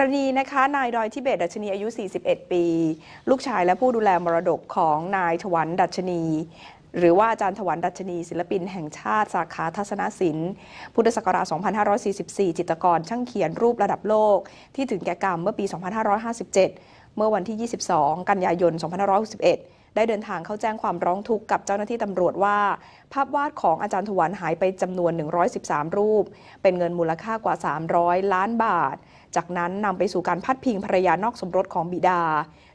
รณีนะคะ นายดอยทิเบตดัชนี อายุ 41 ปี ลูกชายและผู้ดูแลมรดกของนายถวันดัชนี หรือว่าอาจารย์ถวันดัชนี ศิลปินแห่งชาติสาขา ทัศนศิลป์พุทธศักราช 2544 จิตรกรช่างเขียนรูประดับโลก ที่ถึงแก่กรรมเมื่อปี 2557เมื่อวันที่ 22 กันยายน 2561 ได้เดินทางเข้าแจ้งความร้องทุกข์กับเจ้าหน้าที่ตำรวจว่า ภาพวาดของอาจารย์ถวันหายไปจำนวน 113 รูป เป็นเงินมูลค่ากว่า 300 ล้านบาท จากนั้นนำไปสู่การพัดพิงภรรยานอกสมรสของบิดา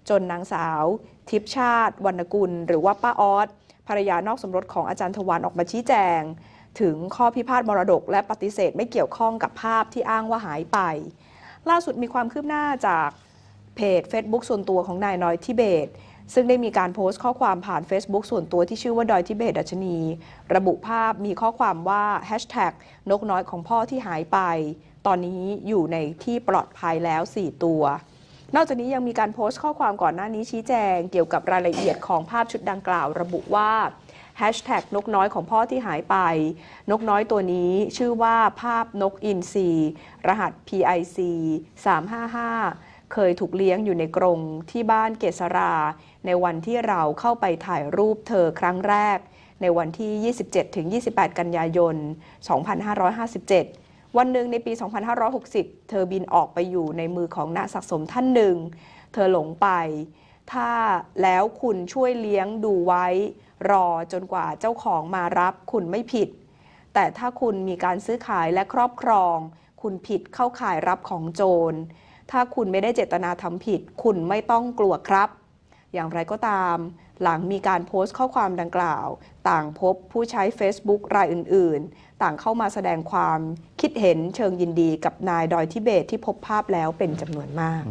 จนนางสาว ทิพชาติ วรรณกุล หรือว่าป้าออสภรรยานอกสมรสของอาจารย์ถวันออกมาชี้แจง ถึงข้อพิพาทมรดกและปฏิเสธไม่เกี่ยวข้องกับภาพที่อ้างว่าหายไป ล่าสุดมีความคืบหน้าจากเพจ Facebook ส่วนตัวของนายน้อยทิเบต ซึ่งได้มีการโพสต์ข้อความผ่าน Facebook ส่วนตัวที่ชื่อว่า ดอยทิเบตดัชนี ระบุภาพมีข้อความว่าแฮชแท็กนกน้อยของพ่อที่หายไป ตอนนี้อยู่ในที่ปลอดภัยแล้ว 4 ตัว นอกจากนี้ยังมีการโพสต์ข้อความก่อนหน้านี้ชี้แจง เกี่ยวกับรายละเอียดของภาพชุดดังกล่าว ระบุว่าแฮชแท็กนกน้อยของพ่อที่หายไป นกน้อยตัวนี้ชื่อว่าภาพนกอินทรีรหัส PIC 355เคยถูกเลี้ยงอยู่ในกรงที่บ้านเกษรา ในวันที่เราเข้าไปถ่ายรูปเธอครั้งแรก ในวันที่ 27-28 กันยายน 2557 วันหนึ่งในปี 2560 เธอบินออกไปอยู่ในมือของนักสะสมท่านหนึ่ง เธอหลงไป ถ้าแล้วคุณช่วยเลี้ยงดูไว้ รอจนกว่าเจ้าของมารับคุณไม่ผิด แต่ถ้าคุณมีการซื้อขายและครอบครอง คุณผิดเข้าข่ายรับของโจรถ้าคุณไม่ได้เจตนาทำผิดคุณไม่ต้องกลัวครับ อย่างไรก็ตาม หลังมีการโพสต์ข้อความดังกล่าว ต่างพบผู้ใช้ Facebook รายอื่นๆ ต่างเข้ามาแสดงความคิดเห็นเชิงยินดีกับนายดอยทิเบตที่พบภาพแล้วเป็นจำนวนมาก